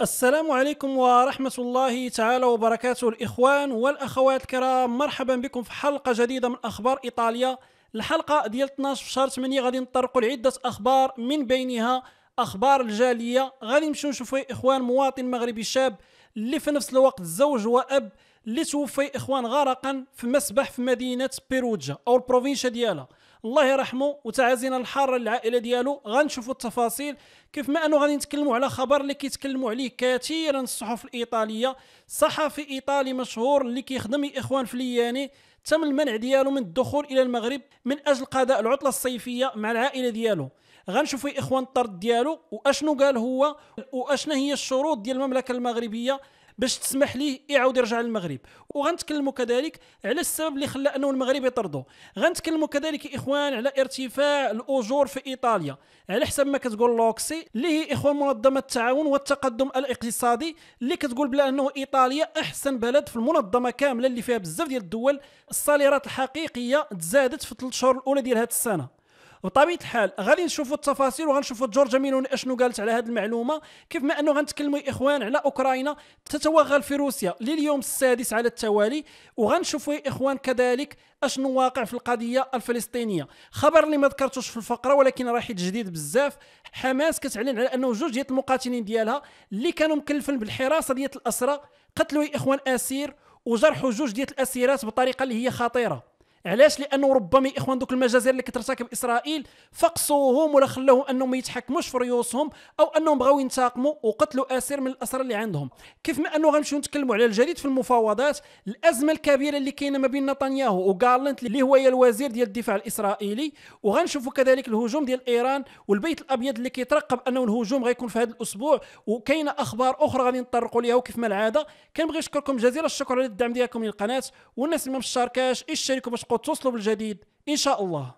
السلام عليكم ورحمة الله تعالى وبركاته الإخوان والأخوات الكرام مرحبا بكم في حلقة جديدة من أخبار إيطاليا الحلقة ديال 12 في شهر 8 غادي نطرقوا لعدة أخبار من بينها أخبار الجالية غادي نمشيو نشوفوا إخوان مواطن مغربي شاب اللي في نفس الوقت زوج وأب اللي توفي إخوان غرقا في مسبح في مدينة بيروجا أو البروفينشا ديالها الله يرحمه وتعازينا الحاره للعائله ديالو غنشوفوا التفاصيل كيف ما انه غادي نتكلموا على خبر اللي كيتكلموا عليه كثيرا الصحف الايطاليه صحفي ايطالي مشهور اللي كيخدم الاخوان فلياني تم المنع ديالو من الدخول الى المغرب من اجل قضاء العطله الصيفيه مع العائله ديالو غنشوفوا اخوان الطرد ديالو واشنو قال هو واشنا هي الشروط ديال المملكه المغربيه باش تسمح ليه يعاود يرجع للمغرب وغنتكلموا كذلك على السبب اللي خلى انه المغرب يطردو غنتكلموا كذلك اخوان على ارتفاع الاجور في ايطاليا على حسب ما كتقول لوكسي اللي هي اخوان منظمه التعاون والتقدم الاقتصادي اللي كتقول بلا انه ايطاليا احسن بلد في المنظمه كامله اللي فيها بزاف ديال الدول الصاليرات الحقيقيه تزادت في 3 شهور الاولى ديال هذه السنه بطبيعه الحال غادي نشوفوا التفاصيل وغنشوفوا جورج ميلوني اشنو قالت على هذه المعلومه كيف ما انه غنتكلموا اخوان على اوكرانيا تتوغل في روسيا لليوم السادس على التوالي وغنشوفوا يا اخوان كذلك اشنو واقع في القضيه الفلسطينيه خبر اللي ما ذكرتوش في الفقره ولكن راه جديد بزاف حماس كتعلن على انه جوج ديال المقاتلين ديالها اللي كانوا مكلفين بالحراسه ديال الاسرى قتلوا اخوان اسير وجرحوا جوج ديال الاسيرات بطريقه اللي هي خطيره علاش لانه ربما اخوان دوك المجازر اللي كترتكب اسرائيل فقصوهم ولا خلوهم انهم ما يتحكموش في ريوسهم او انهم بغاو ينتقموا وقتلوا اسير من الاسرى اللي عندهم كيف ما انه غنمشيو نتكلموا على الجديد في المفاوضات الازمه الكبيره اللي كاينه ما بين نتنياهو وغارلنت اللي هو الوزير ديال الدفاع الاسرائيلي وغنشوفوا كذلك الهجوم ديال ايران والبيت الابيض اللي كيترقب انه الهجوم غيكون في هذا الاسبوع وكاينه اخبار اخرى غادي نطرقوا ليها وكيف ما العاده كنبغي نشكركم جزيل الشكر على الدعم ديالكم للقناه والناس اللي ما مشاركاش اشتركوا باش وتصلب الجديد إن شاء الله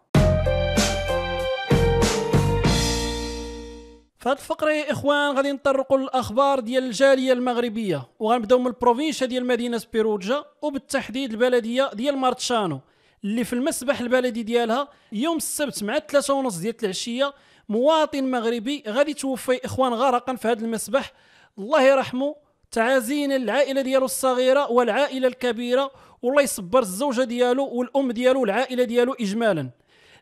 في الفقره يا اخوان غادي نطرقوا للاخبار ديال الجاليه المغربيه وغنبداو من البروفينشا ديال مدينه بيروجا وبالتحديد البلديه ديال مارتشانو اللي في المسبح البلدي ديالها يوم السبت مع 3 ونص ديال العشيه مواطن مغربي غادي توفي اخوان غرقا في هذا المسبح الله يرحمه تعازين العائله ديالو الصغيره والعائله الكبيره والله يصبر الزوجه ديالو والام ديالو والعائله ديالو اجمالا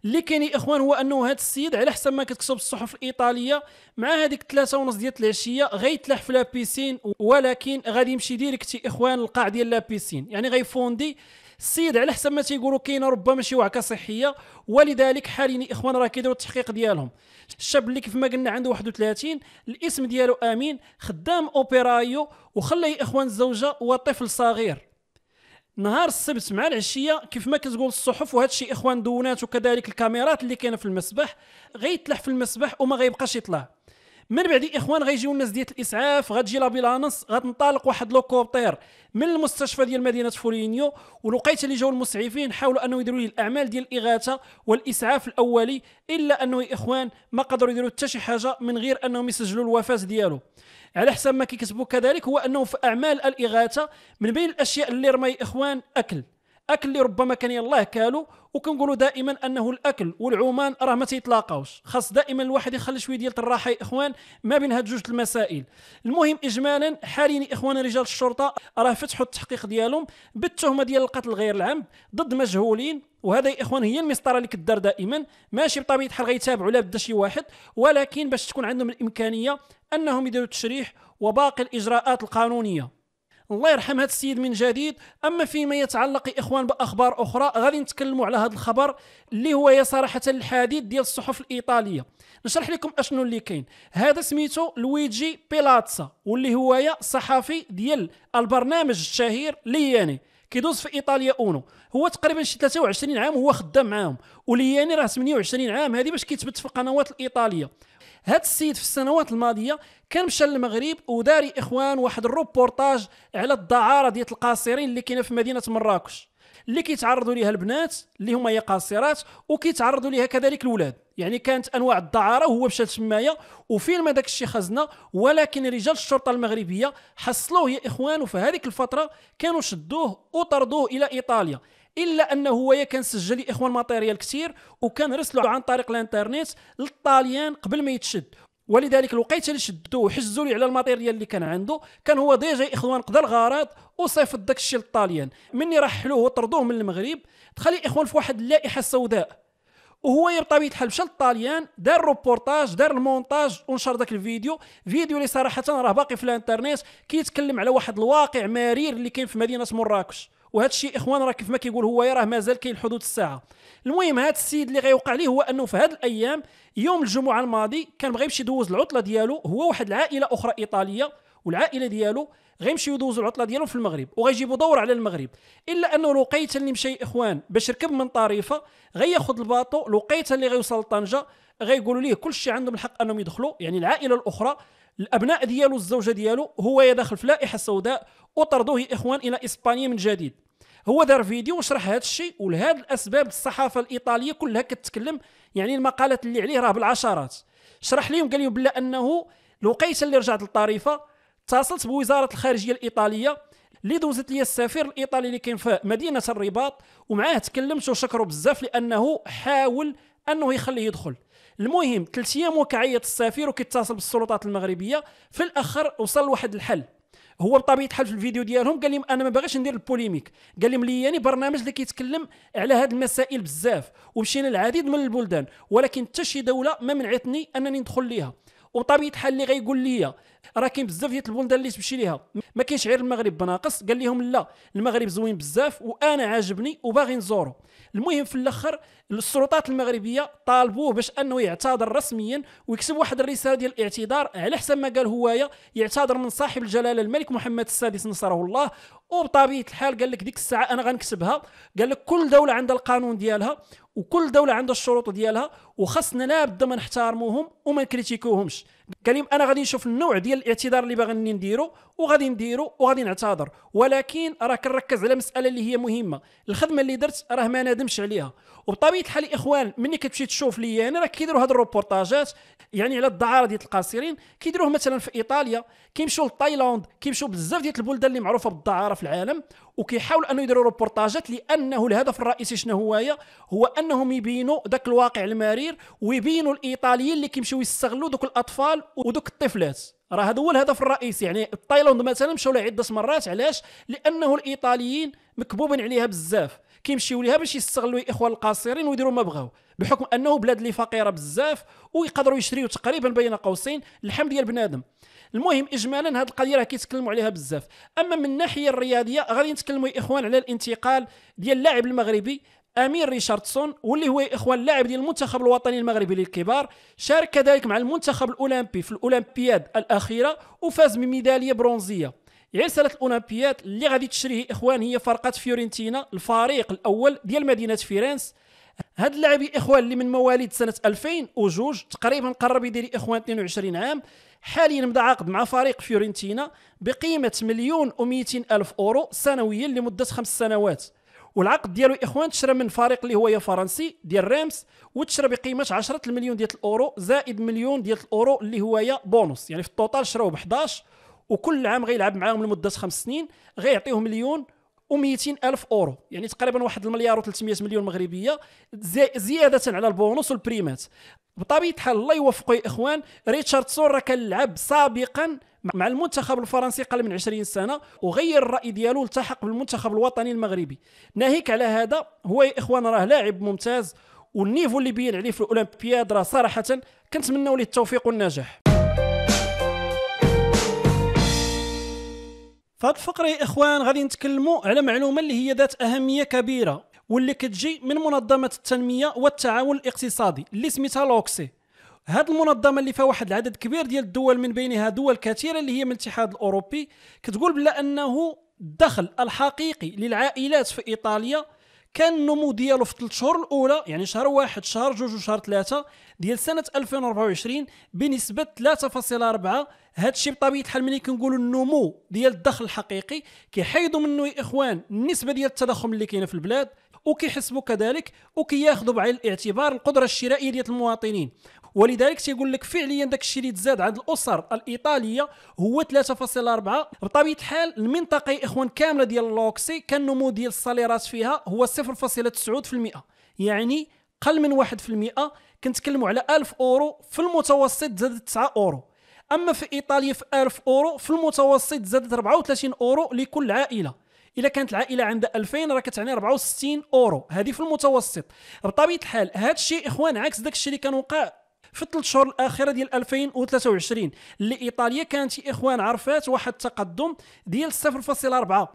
اللي كاين يا اخوان هو انه هذا السيد على حسب ما كتكتب الصحف الايطاليه مع هذيك ثلاثة ونص ديال العشيه غيتلاح في لابيسين ولكن غادي يمشي ديريكت اخوان القاع ديال لابيسين يعني غيفوندي السيد على حسب ما تيقولوا كاينه ربما شي وعكه صحيه ولذلك حاليا اخوان راه كيديروا التحقيق ديالهم الشاب اللي كيف ما قلنا عنده 31 الاسم ديالو امين خدام اوبيرايو وخلى اخوان الزوجه وطفل صغير نهار السبت مع العشيه كيف ما كتقول الصحف وهذا الشيء اخوان دونات وكذلك الكاميرات اللي كاينه في المسبح غيتلح في المسبح وما غيبقاش يطلع من بعد الاخوان غيجيو الناس ديال الاسعاف غتجي لابيلانس غتنطلق واحد لوكوبتير من المستشفى ديال مدينه فولينيو ولقيت اللي جاو المسعفين حاولوا انه يديروا الاعمال ديال الاغاثه والاسعاف الاولي الا انه الاخوان ما قدروا يديروا حتى شي حاجه من غير انهم يسجلوا الوفاه ديالو على حسب ما كيكتبوا كذلك هو انه في اعمال الاغاثه من بين الاشياء اللي رمى الاخوان اكل اكل اللي ربما كان يلاه كالو وكنقولوا دائما انه الاكل والعومان راه ما تيتلاقاوش خاص دائما الواحد يخلي شويه ديال الراحه يا اخوان ما بين هاد جوج المسائل المهم اجمالا حاليا اخوان رجال الشرطه راه فتحوا التحقيق ديالهم بالتهمه ديال القتل غير العمد ضد مجهولين وهذا يا اخوان هي المسطره اللي كدار دائما ماشي بطبيعه الحال غيتابعوا لا بدا شي واحد ولكن باش تكون عندهم الامكانيه انهم يديروا التشريح وباقي الاجراءات القانونيه الله يرحم هذا السيد من جديد اما فيما يتعلق اخوان باخبار اخرى غادي نتكلموا على هذا الخبر اللي هو يا صراحه الحديث ديال الصحف الايطاليه نشرح لكم اشنو اللي كاين هذا سميتو لويجي بيلاتسا واللي هو يا صحفي ديال البرنامج الشهير لياني كيدوز في ايطاليا اونو هو تقريبا شي 23 عام هو خدام معاهم ولياني راه 28 عام هذه باش كيتبت في القنوات الايطاليه هذا السيد في السنوات الماضيه كان مشى للمغرب ودار اخوان واحد الروبورتاج على الدعاره ديال القاصرين اللي كاينه في مدينه مراكش اللي كيتعرضوا ليها البنات اللي هما هي قاصرات وكيتعرضوا ليها كذلك الاولاد يعني كانت انواع الدعاره وهو مشى تمايا وفيلم هذاك الشيء خزنه ولكن رجال الشرطه المغربيه حصلوه يا اخوان وفي هذيك الفتره كانوا شدوه وطردوه الى ايطاليا الا انه هو كان سجل اخوان ماتيريال كثير وكان رسلو عن طريق الانترنت للطاليان قبل ما يتشد ولذلك الوقيته اللي شدوه وحجزوا لي على الماتيريال اللي كان عنده كان هو ديجا اخوان قدر الغرض وصيفط داك الشيء للطاليان مني رحلوه وطردوه من المغرب دخل اخوان في واحد اللائحه السوداء وهو بطبيعه الحال مشى للطاليان دار روبورتاج دار المونتاج ونشر داك الفيديو فيديو اللي صراحه راه باقي في الانترنت كيتكلم على واحد الواقع مرير اللي كاين في مدينه مراكش وهذا الشيء اخوان راه كيف ما كيقول هو راه مازال كاين حدود الساعه المهم هذا السيد اللي غيوقع ليه هو انه في هذه الايام يوم الجمعه الماضي كان بغى يمشي يدوز العطله ديالو هو واحد العائله اخرى ايطاليه والعائله ديالو غيمشيو يدوزوا العطله ديالهم في المغرب وغيجيبوا دور على المغرب الا انه لقيت اللي مشى اخوان باش يركب من طريفه غياخذ الباطو لقيت اللي غيوصل لطنجه غيقولوا ليه كلشي عندهم الحق انهم يدخلوا يعني العائله الاخرى الابناء ديالو الزوجه ديالو هو داخل في لائحه سوداء وطردوه اخوان الى اسبانيا من جديد هو دار فيديو وشرح هذا الشيء ولهذا الاسباب الصحافه الايطاليه كلها كتكلم يعني المقالات اللي عليه راه بالعشرات شرح لهم قال لهم بلا انه الوقيته اللي رجعت للطريفه اتصلت بوزاره الخارجيه الايطاليه اللي دوزت لي السفير الايطالي اللي كان في مدينه الرباط ومعاه تكلمت وشكره بزاف لانه حاول انه يخليه يدخل المهم ثلاث ايام وكعيط السفير وكيتصل بالسلطات المغربيه في الاخر وصل لواحد الحل هو بطبيعه الحال في الفيديو ديالهم قال لهم انا ما باغيش ندير البوليميك قال لهم لياني يعني برنامج اللي كيتكلم على هاد المسائل بزاف ومشينا العديد من البلدان ولكن حتى شي دوله ما منعتني انني ندخل ليها وبطبيعه الحال اللي غيقول لي راه كاين بزاف ديال البلدان اللي تمشي ليها ما كاينش غير المغرب بناقص قال لهم لا المغرب زوين بزاف وانا عاجبني وباغي نزوره المهم في الاخر السلطات المغربيه طالبوه باش انه يعتذر رسميا ويكتب واحد الرساله ديال الاعتذار على حسب ما قال هوايا يعتذر من صاحب الجلاله الملك محمد السادس نصره الله وبطبيعه الحال قال لك ديك الساعه انا غنكتبها قال لك كل دوله عندها القانون ديالها وكل دوله عندها الشروط ديالها وخاصنا لا بد ما نحتارموهم وما نكريتيكوهمش كريم انا غادي نشوف النوع ديال الاعتذار اللي باغي نديرو وغادي نديرو وغادي نعتذر ولكن راه كنركز على مساله اللي هي مهمه الخدمه اللي درت راه ما نادمش عليها وبطبيعه الحال الاخوان ملي كتمشي تشوف لي انا راه كيديروا هاد الروبورتاجات يعني على الدعاره ديال القاصرين كيديروه مثلا في ايطاليا كيمشيو لتايلاند كيمشيو بزاف ديال البلدان اللي معروفه بالدعاره في العالم وكيحاولوا انه يديروا روبورتاجات لانه الهدف الرئيسي شنو هو هو انهم يبينوا ذاك الواقع المرير ويبينوا الايطاليين اللي كيمشيو يستغلوا دوك الاطفال ودوك الطفلات راه هذا هو الهدف الرئيسي يعني تايلاند مثلا مشاو لها عده مرات علاش لانه الايطاليين مكبوبين عليها بزاف كيمشيو ليها باش يستغلوا الاخوان القاصرين ويديروا ما بغاو بحكم انه بلاد اللي فقيره بزاف ويقدروا يشريوا تقريبا بين قوسين اللحم ديال بنادم المهم اجمالا هذه القضيه راه كيتكلموا عليها بزاف اما من الناحيه الرياضيه غادي نتكلموا اخوان على الانتقال ديال اللاعب المغربي امير ريشاردسون واللي هو اخوان اللاعب ديال المنتخب الوطني المغربي للكبار شارك كذلك مع المنتخب الاولمبي في الاولمبياد الاخيره وفاز بميداليه برونزيه عرسله يعني الاولمبياد اللي غادي تشريه اخوان هي فرقه فيورنتينا الفريق الاول ديال مدينه فيرنس هاد اللاعبي اخوان اللي من مواليد سنه 2002 تقريبا قرب يدير اخوان 22 عام حاليا بدا عقد مع فريق فيورنتينا بقيمه مليون و200 الف اورو سنويا لمده خمس سنوات والعقد ديالو اخوان تشرى من فريق اللي هو يا فرنسي ديال ريمس وتشرى بقيمه 10 المليون ديال الاورو زائد مليون ديال الاورو اللي هو يا بونص يعني في التوتال شراوه ب 11 وكل عام غيلعب معاهم لمده خمس سنين غيعطيهم مليون و200 الف اورو يعني تقريبا واحد المليار و300 مليون مغربيه زياده على البونص والبريمات بطبيعه الحال الله يوفقه يا اخوان ريتشاردسون راه كان لعب سابقا مع المنتخب الفرنسي قبل من 20 سنه وغير الراي ديالو التحق بالمنتخب الوطني المغربي ناهيك على هذا هو يا اخوان راه لاعب ممتاز والنيفو اللي بين عليه في الاولمبياد راه صراحه كنتمناو ليه التوفيق والنجاح في الفقره يا اخوان غادي نتكلموا على معلومه اللي هي ذات اهميه كبيره واللي كتجي من منظمه التنميه والتعاون الاقتصادي اللي سميتها لوكسي هذه المنظمه اللي فيها واحد العدد كبير ديال الدول من بينها دول كثيره اللي هي من الاتحاد الاوروبي كتقول بلا انه الدخل الحقيقي للعائلات في ايطاليا كان النمو ديالو في الثلاث شهور الاولى يعني شهر واحد شهر جوج وشهر ثلاثه ديال سنه 2024 بنسبه 3.4 هذا الشيء بطبيعه الحال ملي كنقولوا النمو ديال الدخل الحقيقي كيحيدوا منه يا اخوان النسبه ديال التضخم اللي كاينه في البلاد وكيحسبوا كذلك وكياخذوا بعين الاعتبار القدره الشرائيه ديال المواطنين ولذلك تيقول لك فعليا داك الشيء اللي تزاد عند الاسر الايطاليه هو 3.4 بطبيعه الحال المنطقه يا اخوان كامله ديال لوكسي كان النمو ديال الصاليرات فيها هو 0.9% يعني قل من 1% كنتكلموا على 1000 اورو في المتوسط زادت 9 اورو اما في ايطاليا في 1000 اورو في المتوسط زادت 34 اورو لكل عائله الا كانت العائله عندها 2000 راه كتعني 64 اورو هذه في المتوسط بطبيعه الحال هذا الشيء اخوان عكس داك الشيء اللي كان وقع في الثلاث شهور الاخيره ديال 2023 اللي ايطاليا كانت اخوان عرفات واحد التقدم ديال 0.4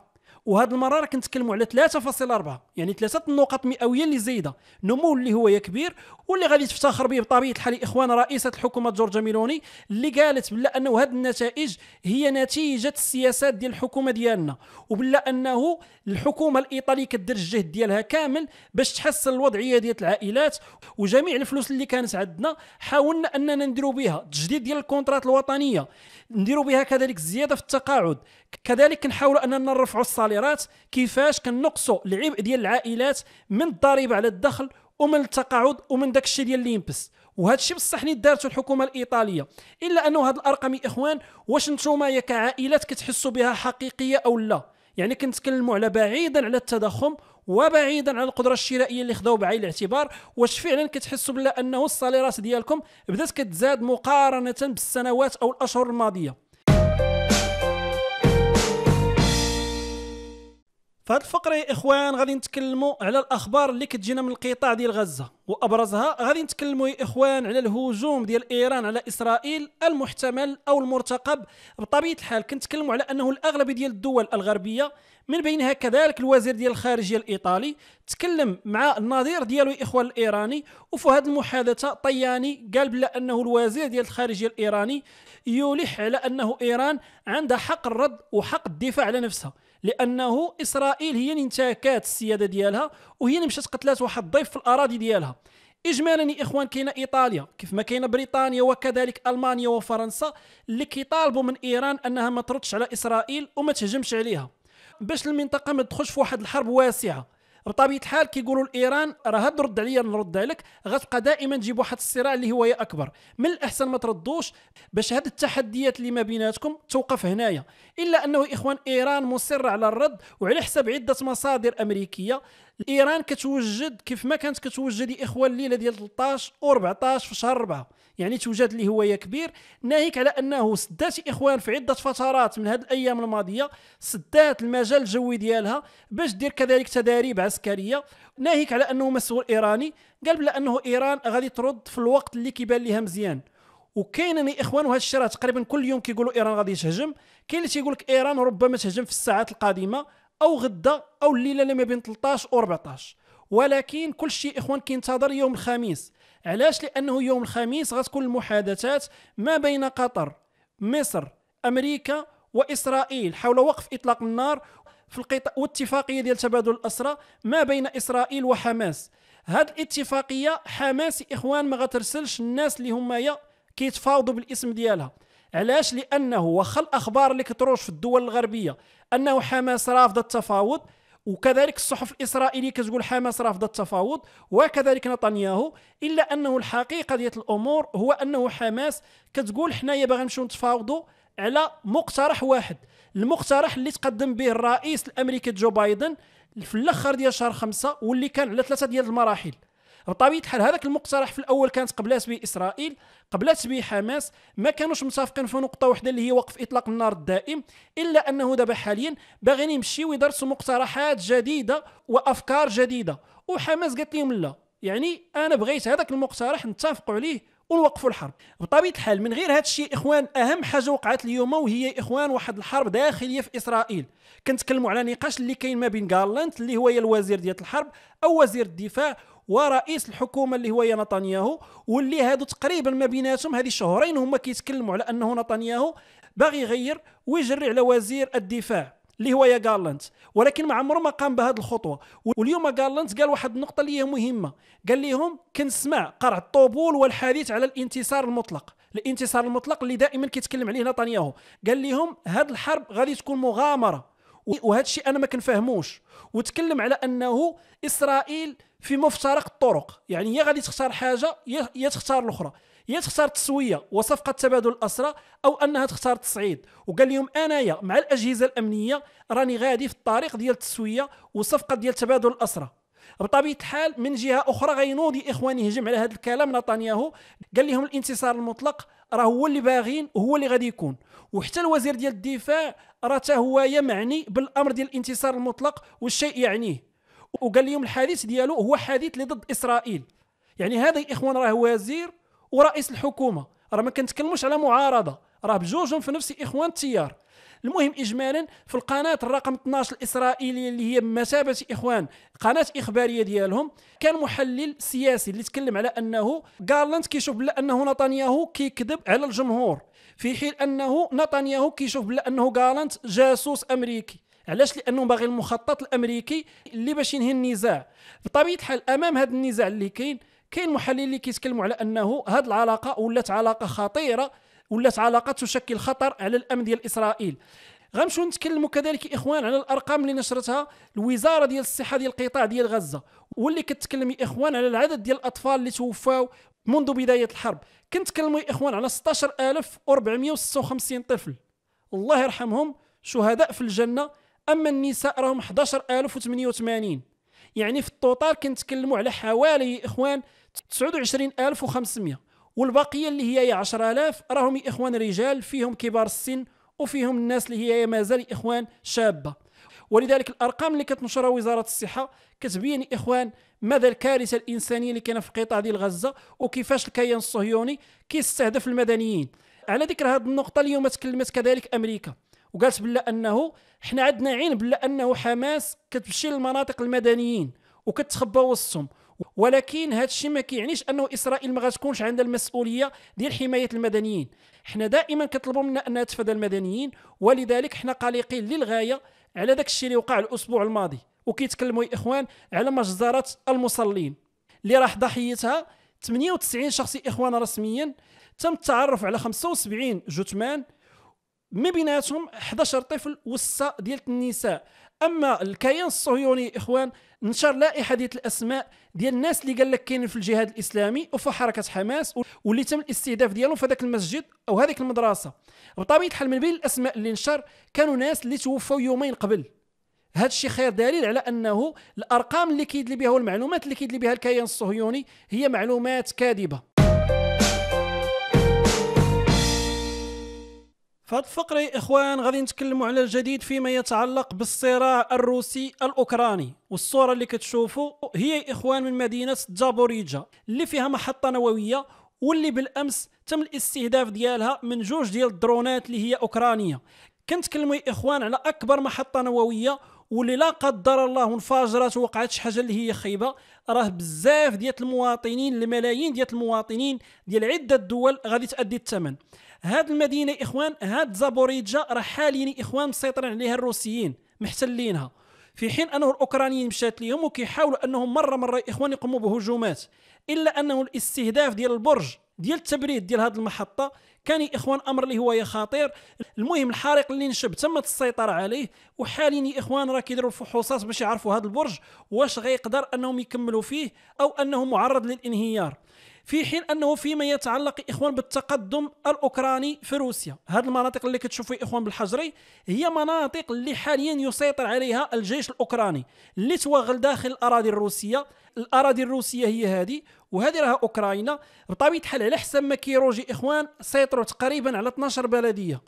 وهذه المره راه كنتكلموا على 3.4 يعني ثلاثه النقط مئويه اللي زايده نمو اللي هو كبير واللي غادي تفتخر به بطبيعه الحال الاخوان رئيسه الحكومه جورجيا ميلوني اللي قالت بلا انه هذه النتائج هي نتيجه السياسات ديال الحكومه ديالنا وبلا انه الحكومه الايطاليه كدير الجهد ديالها كامل باش تحسن الوضعيه ديال العائلات وجميع الفلوس اللي كانت عندنا حاولنا اننا نديروا بها تجديد ديال الكونترات الوطنيه نديروا بها كذلك الزياده في التقاعد كذلك كنحاولوا اننا نرفعوا الصالح الساليرات كيفاش كنقصوا العبء ديال العائلات من الضريبه على الدخل ومن التقاعد ومن داك الشيء ديال ليمبس وهذا الشيء بصح ني دارته الحكومه الايطاليه الا انه هاد الارقام يا اخوان واش نتوما يا كعائلات كتحسوا بها حقيقيه او لا يعني كنتكلموا على بعيدا على التضخم وبعيدا عن القدره الشرائيه اللي خداو بعين الاعتبار واش فعلا كتحسوا بلا انه الصاليرات ديالكم بدات كتزاد مقارنه بالسنوات او الاشهر الماضيه في هذه الفقره يا اخوان غادي نتكلموا على الاخبار اللي كتجينا من القطاع ديال غزه وابرزها غادي نتكلموا يا اخوان على الهجوم ديال ايران على اسرائيل المحتمل او المرتقب بطبيعه الحال كنتكلموا على انه الاغلبيه ديال الدول الغربيه من بينها كذلك الوزير ديال الخارجيه الايطالي تكلم مع النظير ديالو الاخوان الايراني وفي هذه المحادثه طياني قال بلا انه الوزير ديال الخارجيه الايراني يلح على انه ايران عندها حق الرد وحق الدفاع على نفسها لانه اسرائيل هي اللي انتهكات السياده ديالها وهي اللي مشات قتلات واحد الضيف في الاراضي ديالها اجمالا يا اخوان كاينه ايطاليا كيف ما كاينه بريطانيا وكذلك المانيا وفرنسا اللي كيطالبوا من ايران انها ما تردش على اسرائيل وما تهجمش عليها باش المنطقه ما تدخلش في واحد الحرب واسعه بطبيعه الحال كيقولوا الايران راه ترد عليا نرد عليك غتبقى دائما تجيب واحد الصراع اللي هو يا اكبر من الاحسن ما تردوش باش هاد التحديات اللي ما بيناتكم توقف هنايا الا انه اخوان ايران مصر على الرد وعلى حسب عده مصادر امريكيه ايران كتوجد كيف ما كانت كتوجد الاخوه الليله ديال 13 و14 في شهر 4 يعني توجد لي هويه كبير ناهيك على انه سدات اخوان في عده فترات من هذه الايام الماضيه سدات المجال الجوي ديالها باش دير كذلك تداريب عسكريه ناهيك على انه مسؤول ايراني قال بلا انه ايران غادي ترد في الوقت اللي كيبان ليها مزيان وكاين يا اخوان وهذا الشيء تقريبا كل يوم كيقولوا ايران غادي تهجم كاين اللي تيقول لك ايران ربما تهجم في الساعات القادمه او غدا او الليله اللي ما بين 13 و 14 ولكن كل شيء اخوان كينتظر يوم الخميس علاش لانه يوم الخميس غتكون المحادثات ما بين قطر مصر امريكا واسرائيل حول وقف اطلاق النار في القطاع واتفاقيه ديال تبادل الاسرى ما بين اسرائيل وحماس هاد الاتفاقيه حماس اخوان ما غترسلش الناس اللي هما يا كيتفاوضوا بالاسم ديالها علاش لانه وخا الاخبار اللي كتروج في الدول الغربيه انه حماس رافضه التفاوض وكذلك الصحف الاسرائيليه كتقول حماس رافضه التفاوض وكذلك نتنياهو الا انه الحقيقه ديال الامور هو انه حماس كتقول حنايا باغي نمشيو نتفاوضوا على مقترح واحد المقترح اللي تقدم به الرئيس الامريكي جو بايدن في الاخر ديال شهر خمسة واللي كان على ثلاثه ديال المراحل بطبيعه الحال هذاك المقترح في الاول كانت قبلات به اسرائيل قبلات به حماس ما كانوش متفقين في نقطه واحده اللي هي وقف اطلاق النار الدائم الا انه دابا حاليا باغيين يمشيو يدرسوا مقترحات جديده وافكار جديده وحماس قالت لهم لا يعني انا بغيت هذاك المقترح نتفقوا عليه ونوقفوا الحرب بطبيعه الحال من غير هذا الشيء اخوان اهم حاجه وقعت اليوم وهي اخوان واحد الحرب داخليه في اسرائيل كنتكلموا على نقاش اللي كاين ما بين غارلانت اللي هو الوزير ديال الحرب او وزير الدفاع ورئيس الحكومه اللي هو نتنياهو واللي هادو تقريبا ما بيناتهم هذه الشهرين هما كيتكلموا على انه نتنياهو باغي يغير ويجري على وزير الدفاع اللي هو يا جارلانت ولكن ما عمره ما قام بهذه الخطوه واليوم جارلانت قال واحد النقطه اللي هي مهمه قال لهم كنسمع قرع الطبول والحديث على الانتصار المطلق الانتصار المطلق اللي دائما كيتكلم عليه نتنياهو قال لهم هذه الحرب غادي تكون مغامره وهذا الشيء انا ما كنفهموش وتكلم على انه اسرائيل في مفترق الطرق يعني يا غادي تختار حاجه يا تختار الاخرى يا تختار التسويه وصفقه تبادل الاسرى او انها تختار التصعيد وقال لهم انايا مع الاجهزه الامنيه راني غادي في الطريق ديال التسويه وصفقه ديال تبادل الاسرى بطبيعه الحال من جهه اخرى غينوضي اخواني هجم على هذا الكلام نتنياهو قال لهم الانتصار المطلق راه هو اللي باغين هو اللي غادي يكون وحتى الوزير ديال الدفاع راه حتى هو معني بالامر ديال الانتصار المطلق والشيء يعنيه وقال لهم الحديث ديالو هو حديث لضد اسرائيل يعني هذا الاخوان اخوان راه وزير ورئيس الحكومه راه ما كنتكلموش على معارضه راه بجوجهم في نفس اخوان التيار المهم اجمالا في القناه الرقم 12 الاسرائيليه اللي هي بمثابه اخوان قناه اخباريه ديالهم كان محلل سياسي اللي تكلم على انه غارلاند كيشوف بلا انه نتنياهو كيكذب على الجمهور في حين انه نتنياهو كيشوف بلا انه غارلاند جاسوس امريكي علاش لانه باغي المخطط الامريكي اللي باش ينهي النزاع بطبيعه الحال امام هذا النزاع اللي كاين كاين محللين اللي كيتكلموا على انه هذه العلاقه ولات علاقه خطيره ولات علاقات تشكل خطر على الامن ديال اسرائيل غنمشيو نتكلموا كذلك اخوان على الارقام اللي نشرتها الوزاره ديال الصحه ديال القطاع ديال غزه واللي كتكلم يا اخوان على العدد ديال الاطفال اللي توفاو منذ بدايه الحرب كنتكلموا يا اخوان على 16456 طفل الله يرحمهم شهداء في الجنه اما النساء راهم 11088 يعني في التوتال كنتكلموا على حوالي يا اخوان 29500 والبقيه اللي هي 10000 راهم اخوان رجال فيهم كبار السن وفيهم الناس اللي هي مازال اخوان شابه ولذلك الارقام اللي كتنشرها وزاره الصحه كتبين اخوان مدى الكارثه الانسانيه اللي كاينه في قطاع ديال غزه وكيفاش الكيان الصهيوني كيستهدف المدنيين على ذكر هذه النقطه اليوم تكلمت كذلك امريكا وقالت بلا انه حنا عندنا عين بلا انه حماس كتمشي للمناطق المدنيين وكتخبى وسطهم ولكن هذا الشيء ما كيعنيش انه اسرائيل ما غتكونش عندها المسؤوليه ديال حمايه المدنيين حنا دائما كطلبوا منا انها تفادى المدنيين ولذلك حنا قلقين للغايه على داك الشيء اللي وقع الاسبوع الماضي وكيتكلموا اخوان على مجزره المصلين اللي راح ضحيتها 98 شخص اخوان رسميا تم التعرف على 75 جثمان ما بيناتهم 11 طفل والسا ديال النساء اما الكيان الصهيوني اخوان نشر لائحه ديال الاسماء ديال الناس اللي قال لك كاينين في الجهاد الاسلامي وفي حركه حماس واللي تم الاستهداف ديالهم في هذاك المسجد او هذيك المدرسه بطبيعه الحال من بين الاسماء اللي نشر كانوا ناس اللي توفوا يومين قبل هذا الشيء خير دليل على انه الارقام اللي كيدلي بها والمعلومات اللي كيدلي بها الكيان الصهيوني هي معلومات كاذبه في الفقرة يا إخوان غادي نتكلموا على الجديد فيما يتعلق بالصراع الروسي الأوكراني والصورة اللي كتشوفوا هي يا إخوان من مدينة جابوريجا اللي فيها محطة نووية واللي بالأمس تم الاستهداف ديالها من جوج ديال الدرونات اللي هي أوكرانية كنتكلموا يا إخوان على أكبر محطة نووية واللي لا قدر الله انفجرت ووقعت شي حاجه اللي هي خيبه راه بزاف ديال المواطنين الملايين ديال المواطنين ديال عده دول غادي تادي الثمن هاد المدينه اخوان هاد زابوريجا راه حاليا اخوان مسيطرين عليها الروسيين محتلينها في حين انه الاوكرانيين مشات ليهم وكيحاولوا انهم مره مره اخوان يقوموا بهجومات الا انه الاستهداف ديال البرج ديال التبريد ديال هذه المحطه كان يا اخوان امر اللي هو يا خطير المهم الحارق اللي نشب تمت السيطره عليه وحاليا يا اخوان راه كيديروا الفحوصات باش يعرفوا هذا البرج واش غيقدر انهم يكملوا فيه او انه معرض للانهيار في حين انه فيما يتعلق اخوان بالتقدم الاوكراني في روسيا هذه المناطق اللي كتشوفوا اخوان بالحجري هي مناطق اللي حاليا يسيطر عليها الجيش الاوكراني اللي توغل داخل الاراضي الروسيه الاراضي الروسيه هي هذه وهذه راها اوكرانيا بطبيعه الحال على حسب ما كيروجي اخوان سيطروا تقريبا على 12 بلديه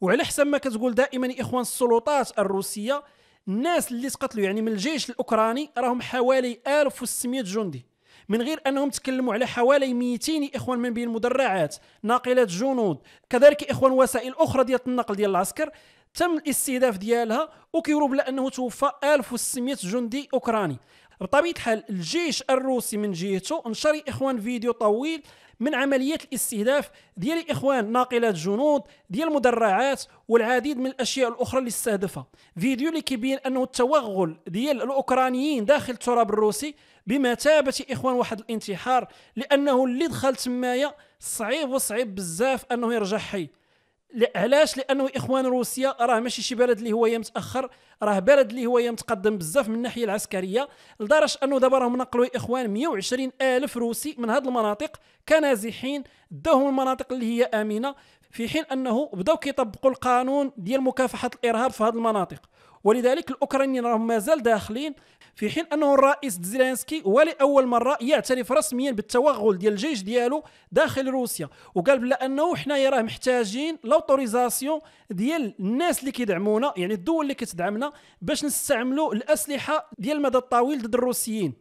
وعلى حسب ما كتقول دائما اخوان السلطات الروسيه الناس اللي تقتلوا يعني من الجيش الاوكراني راهم حوالي 1600 جندي من غير انهم تكلموا على حوالي 200 اخوان من بين المدرعات ناقلات جنود كذلك اخوان وسائل اخرى ديال النقل ديال العسكر تم الاستهداف ديالها وكيروى بلا انه توفى 1600 جندي اوكراني بطبيعه الحال الجيش الروسي من جهته نشر اخوان فيديو طويل من عمليات الاستهداف ديال الاخوان ناقلات جنود ديال المدرعات والعديد من الاشياء الاخرى اللي استهدفها فيديو اللي كيبين انه التوغل ديال الاوكرانيين داخل التراب الروسي بمثابه اخوان واحد الانتحار لانه اللي دخل تمايا صعيب وصعيب بزاف انه يرجع حي علاش لانه اخوان روسيا راه ماشي شي بلد اللي هو متاخر راه بلد اللي هو متقدم بزاف من الناحيه العسكريه لدرجه انه دابا راهم نقلوا اخوان 120 الف روسي من هذه المناطق كنازحين داهم المناطق اللي هي امنه في حين انه بداو كيطبقوا القانون ديال مكافحه الارهاب في هذه المناطق ولذلك الاوكرانيين راهم مازال داخلين في حين انه الرئيس زيلينسكي ولاول مره يعترف رسميا بالتوغل ديال الجيش ديالو داخل روسيا وقال بلا انه حنايا راه محتاجين لوطوريزاسيون ديال الناس اللي كيدعمونا يعني الدول اللي كتدعمنا باش نستعملوا الاسلحه ديال المدى الطويل ضد الروسيين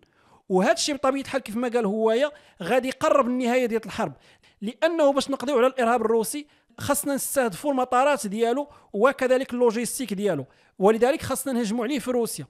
وهذا الشيء بطبيعه الحال كيف ما قال هوايا غادي يقرب النهايه ديال الحرب لانه باش نقضيو على الارهاب الروسي خاصنا نستهدفوا المطارات ديالو وكذلك اللوجيستيك ديالو ولذلك خاصنا نهجموا عليه في روسيا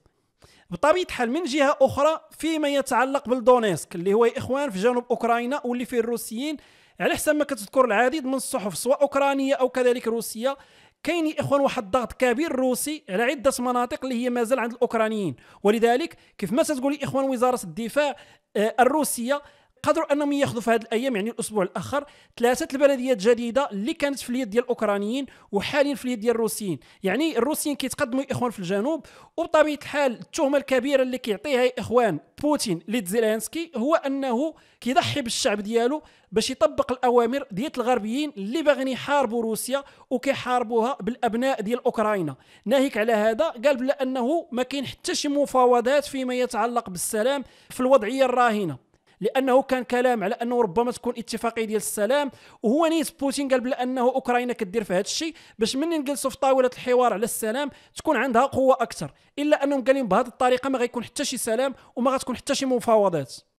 بطبيعه الحال من جهه اخرى فيما يتعلق بالدونيسك اللي هو اخوان في جنوب اوكرانيا واللي فيه الروسيين على حسب ما كتذكر العديد من الصحف سواء اوكرانيه او كذلك روسيه كاين اخوان واحد الضغط كبير روسي على عده مناطق اللي هي مازال عند الاوكرانيين ولذلك كيف ما تقول اخوان وزاره الدفاع آه، الروسيه قدروا انهم ياخذوا في هذه الايام يعني الاسبوع الاخر ثلاثه البلديات جديده اللي كانت في اليد ديال الاوكرانيين وحاليا في اليد ديال الروسيين يعني الروسيين كيتقدموا الاخوان في الجنوب وبطبيعه الحال التهمه الكبيره اللي كيعطيها الاخوان بوتين لتزيلانسكي هو انه كيضحي بالشعب ديالو باش يطبق الاوامر ديال الغربيين اللي باغيين يحاربوا روسيا وكيحاربوها بالابناء ديال اوكرانيا ناهيك على هذا قال بلا انه ما كاين حتى شي مفاوضات فيما يتعلق بالسلام في الوضعيه الراهنه لانه كان كلام على انه ربما تكون اتفاقيه ديال السلام وهو نيت بوتين قال بلا انه اوكرانيا كدير في هذا الشيء باش من نجلسوا في طاوله الحوار على السلام تكون عندها قوه اكثر الا انهم قالين بهذه الطريقه ما غيكون حتى شي سلام وما غتكون حتى شي مفاوضات